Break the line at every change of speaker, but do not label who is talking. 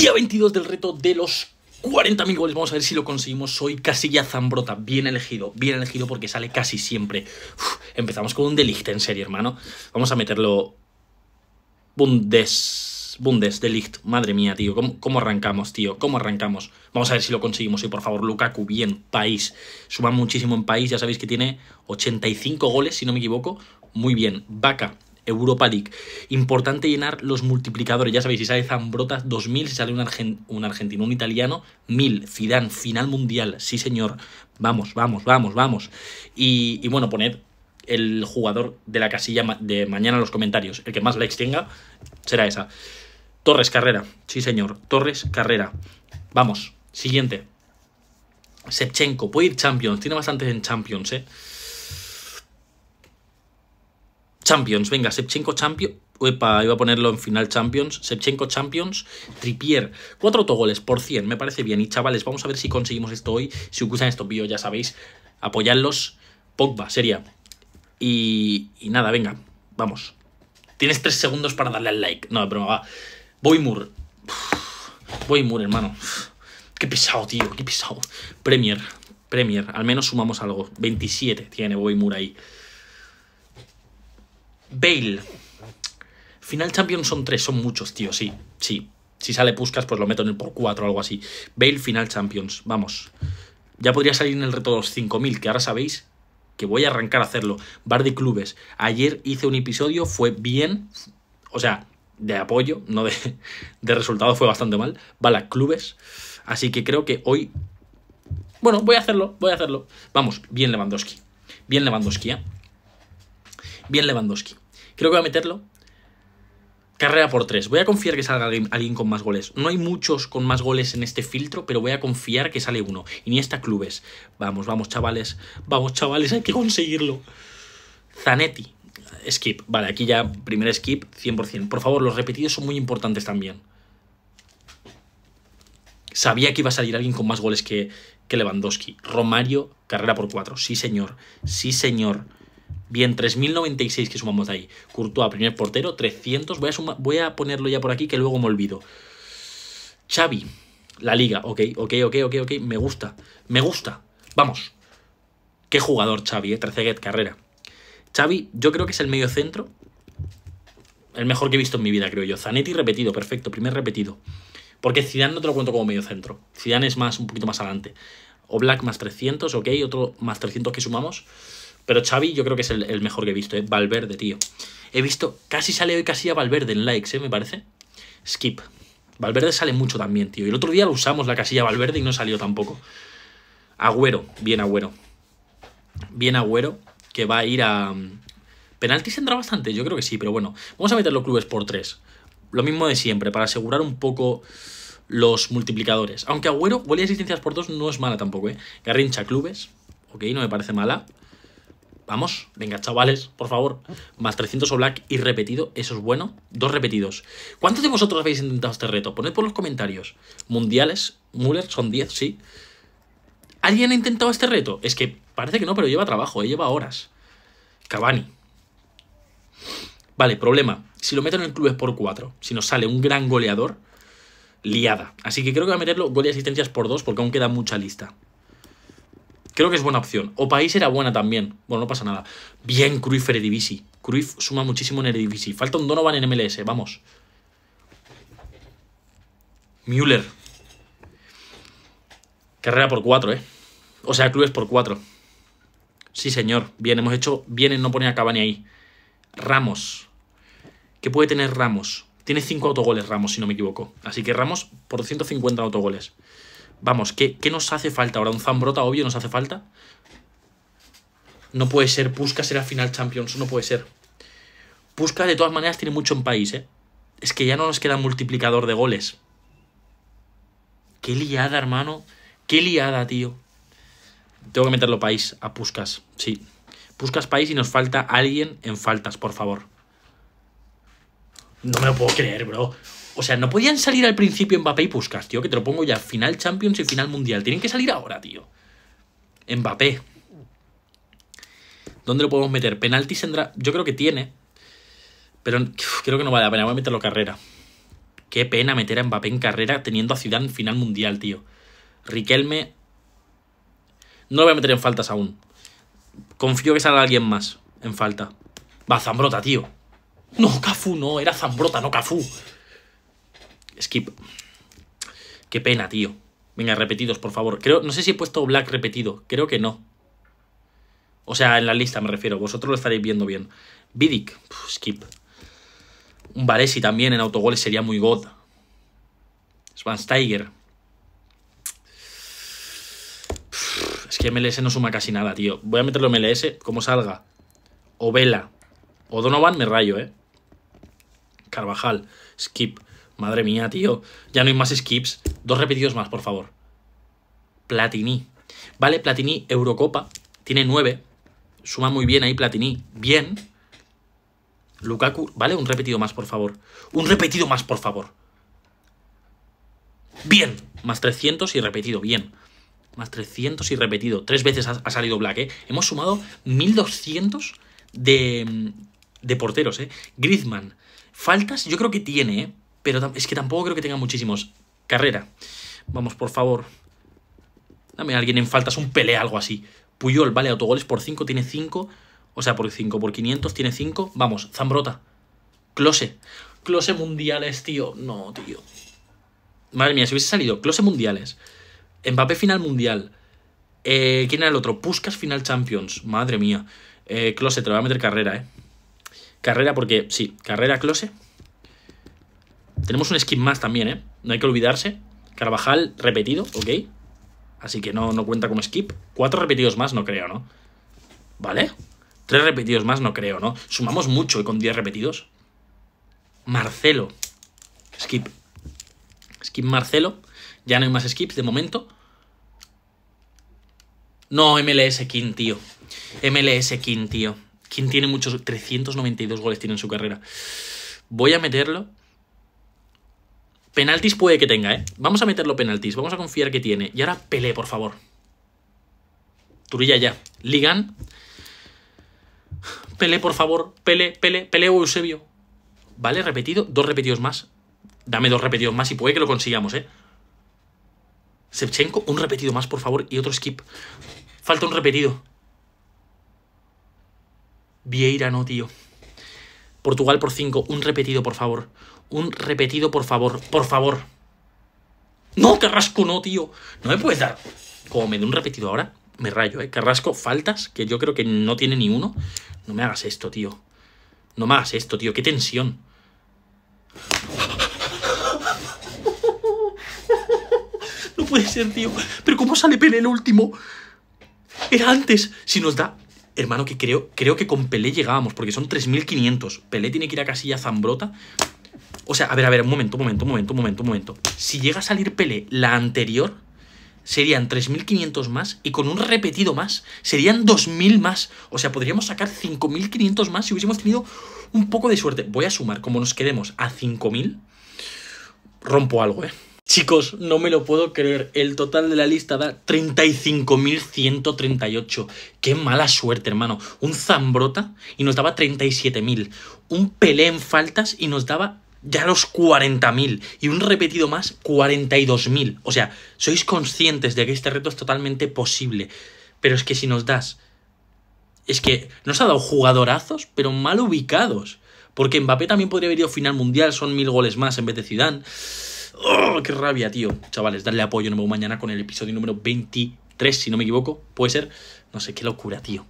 día 22 del reto de los 40.000 goles. Vamos a ver si lo conseguimos. Soy Casilla Zambrota. Bien elegido, bien elegido porque sale casi siempre. empezamos con un delict en serie, hermano. Vamos a meterlo. Bundes. Bundes, delict Madre mía, tío. ¿Cómo, arrancamos, tío? ¿Cómo arrancamos? Vamos a ver si lo conseguimos. Y por favor, Lukaku, bien. País. Suma muchísimo en país. Ya sabéis que tiene 85 goles, si no me equivoco. Muy bien. Vaca. Europa League. Importante llenar los multiplicadores. Ya sabéis, si sale Zambrota, 2.000. Si sale un, argentino, un italiano, 1.000. Zidane, final mundial. Sí, señor. Vamos, vamos, vamos, vamos. Y, bueno, poned el jugador de la casilla de mañana en los comentarios. El que más likes tenga será esa. Torres Carrera. Sí, señor. Torres Carrera. Vamos. Siguiente. Sepchenko. Puede ir Champions. Tiene bastantes en Champions, ¿eh? Champions, venga, Sepchenko Champions. Uepa, iba a ponerlo en final Champions. Sepchenko Champions, Tripier. Cuatro autogoles por 100, me parece bien. Y chavales, vamos a ver si conseguimos esto hoy. Si usan estos vídeos, ya sabéis, apoyadlos. Pogba, sería. Y, y nada, venga, vamos. Tienes tres segundos para darle al like. No, pero va. Boymur. Boymur, hermano. Qué pesado, tío, qué pesado. Premier, Premier. Al menos sumamos algo. 27 tiene Boymur ahí. Bale. Final Champions son tres, son muchos, tío, sí, sí. Si sale Puskas, pues lo meto en el por cuatro o algo así. Bale, Final Champions, vamos. Ya podría salir en el reto de los 5.000, que ahora sabéis que voy a arrancar a hacerlo. Bardi clubes. Ayer hice un episodio, fue bien, o sea, de apoyo, no de, de resultado, fue bastante mal. Bala clubes. Así que creo que hoy... Bueno, voy a hacerlo, voy a hacerlo. Vamos, bien Lewandowski. Bien Lewandowski, ¿eh? Bien Lewandowski. Creo que voy a meterlo. Carrera por tres. Voy a confiar que salga alguien, con más goles. No hay muchos con más goles en este filtro, pero voy a confiar que sale uno. ni Y esta Clubes. Vamos, vamos, chavales. Vamos, chavales, hay que conseguirlo. Zanetti. Skip. Vale, aquí ya primer skip, 100%. Por favor, los repetidos son muy importantes también. Sabía que iba a salir alguien con más goles que, que Lewandowski. Romario, carrera por cuatro. Sí, señor. Sí, señor. Bien, 3.096 que sumamos de ahí. Courtois, primer portero, 300. Voy a, voy a ponerlo ya por aquí que luego me olvido. Xavi, la liga. Ok, ok, ok, ok, ok. Me gusta. Me gusta. Vamos. Qué jugador Xavi, eh. get carrera. Xavi, yo creo que es el medio centro. El mejor que he visto en mi vida, creo yo. Zanetti repetido, perfecto. Primer repetido. Porque Zidane no te lo cuento como medio centro. Zidane es más, un poquito más adelante. O Black más 300, ok. Otro más 300 que sumamos. Pero Xavi yo creo que es el, mejor que he visto, ¿eh? Valverde, tío. He visto, casi sale hoy casi a Valverde en likes, ¿eh? Me parece. Skip. Valverde sale mucho también, tío. Y el otro día lo usamos la casilla Valverde y no salió tampoco. Agüero, bien Agüero. Bien Agüero, que va a ir a... Mm, ¿Penaltis tendrá bastante? Yo creo que sí, pero bueno. Vamos a meter los clubes por tres. Lo mismo de siempre, para asegurar un poco los multiplicadores. Aunque Agüero, huele de asistencias por dos no es mala tampoco, ¿eh? Garrincha, clubes. Ok, no me parece mala. Vamos, venga, chavales, por favor. Más 300 Black y repetido, eso es bueno. Dos repetidos. ¿Cuántos de vosotros habéis intentado este reto? Poned por los comentarios. Mundiales, Müller, son 10, sí. ¿Alguien ha intentado este reto? Es que parece que no, pero lleva trabajo, eh, lleva horas. Cavani. Vale, problema. Si lo meten en clubes por 4. Si nos sale un gran goleador, liada. Así que creo que va a meterlo gol y asistencias por 2 porque aún queda mucha lista. Creo que es buena opción. O País era buena también. Bueno, no pasa nada. Bien, Cruyff Eredivisie. Cruyff suma muchísimo en Eredivisie. Falta un Donovan en MLS, vamos. Müller. Carrera por 4, ¿eh? O sea, clubes por 4. Sí, señor. Bien, hemos hecho bien en no poner a Cavani ahí. Ramos. ¿Qué puede tener Ramos? Tiene 5 autogoles Ramos, si no me equivoco. Así que Ramos por 150 autogoles. Vamos, ¿qué, ¿qué, nos hace falta ahora? ¿Un Zambrota obvio nos hace falta? No puede ser, Puskas será final Champions, no puede ser. Puskas de todas maneras tiene mucho en país, ¿eh? Es que ya no nos queda multiplicador de goles. Qué liada, hermano. Qué liada, tío. Tengo que meterlo país a Puskas, sí. Puskas país y nos falta alguien en faltas, por favor. No me lo puedo creer, bro. O sea, no podían salir al principio Mbappé y Puskas, tío, que te lo pongo ya. Final Champions y final Mundial. Tienen que salir ahora, tío. Mbappé. ¿Dónde lo podemos meter? Penaltis tendrá... Yo creo que tiene. Pero creo que no vale la pena. Voy a meterlo carrera. Qué pena meter a Mbappé en carrera teniendo a Ciudad en final mundial, tío. Riquelme. No lo voy a meter en faltas aún. Confío que salga alguien más en falta. Va, Zambrota, tío. No, Cafú, no. Era Zambrota, no Cafú. Skip. Qué pena, tío. Venga, repetidos, por favor. Creo, no sé si he puesto Black repetido. Creo que no. O sea, en la lista me refiero. Vosotros lo estaréis viendo bien. Vidic. skip. Un Varesi también en autogoles sería muy god. Svansteiger. es que MLS no suma casi nada, tío. Voy a meterlo MLS, como salga. O Vela. O Donovan me rayo, ¿eh? Carvajal. Skip. Madre mía, tío. Ya no hay más skips. Dos repetidos más, por favor. Platini. Vale, Platini, Eurocopa. Tiene nueve. Suma muy bien ahí Platini. Bien. Lukaku. Vale, un repetido más, por favor. Un repetido más, por favor. Bien. Más 300 y repetido. Bien. Más 300 y repetido. Tres veces ha, salido Black, ¿eh? Hemos sumado 1200 de, mm, de porteros, ¿eh? Griezmann. Faltas yo creo que tiene, ¿eh? pero es que tampoco creo que tenga muchísimos. Carrera. Vamos, por favor. Dame a alguien en faltas, un pelea algo así. Puyol, vale, autogoles por 5, tiene 5. O sea, por 5, por 500, tiene 5. Vamos, Zambrota. Close. Close mundiales, tío. No, tío. Madre mía, si hubiese salido Close mundiales. Mbappé final mundial. Eh, ¿Quién era el otro? Puskas final Champions. Madre mía. Eh, Close, te lo voy a meter carrera, eh. Carrera porque, sí, carrera Close. Tenemos un skip más también, ¿eh? No hay que olvidarse. Carvajal repetido, ok. Así que no, no cuenta como skip. Cuatro repetidos más, no creo, ¿no? ¿Vale? Tres repetidos más, no creo, ¿no? Sumamos mucho y con diez repetidos. Marcelo. Skip. Skip Marcelo. Ya no hay más skips de momento. No, MLS King, tío. MLS King, tío. King tiene muchos. 392 goles tiene en su carrera. Voy a meterlo. Penaltis puede que tenga, ¿eh? Vamos a meterlo penaltis, vamos a confiar que tiene. Y ahora Pele por favor. Turilla ya. Ligan. Pele por favor. Pele Pele Pelé Eusebio. Vale, repetido. Dos repetidos más. Dame dos repetidos más y puede que lo consigamos, ¿eh? Sevchenko un repetido más, por favor, y otro skip. Falta un repetido. Vieira no, tío. Portugal por 5. Un repetido, por favor. Un repetido, por favor. Por favor. No, Carrasco, no, tío. No me puedes dar. Como me dé un repetido ahora, me rayo, ¿eh? Carrasco, faltas, que yo creo que no tiene ni uno. No me hagas esto, tío. No me hagas esto, tío. Qué tensión. No puede ser, tío. Pero ¿cómo sale Pele el último? Era antes. Si nos da hermano, que creo, creo que con Pelé llegábamos, porque son 3.500. Pelé tiene que ir a Casilla Zambrota. O sea, a ver, a ver, un momento, un momento, un momento, un momento, un momento. Si llega a salir Pelé la anterior, serían 3.500 más y con un repetido más serían 2.000 más. O sea, podríamos sacar 5.500 más si hubiésemos tenido un poco de suerte. Voy a sumar, como nos quedemos a 5.000, rompo algo, ¿eh? Chicos, no me lo puedo creer. El total de la lista da 35.138. Qué mala suerte, hermano. Un Zambrota y nos daba 37.000. Un Pelé en faltas y nos daba ya los 40.000. Y un repetido más, 42.000. O sea, sois conscientes de que este reto es totalmente posible. Pero es que si nos das... Es que nos ha dado jugadorazos, pero mal ubicados. Porque Mbappé también podría haber ido final mundial, son mil goles más en vez de Zidane. ¡Oh, ¡Qué rabia, tío! Chavales, darle apoyo. Nos vemos mañana con el episodio número 23, si no me equivoco. Puede ser. No sé, qué locura, tío.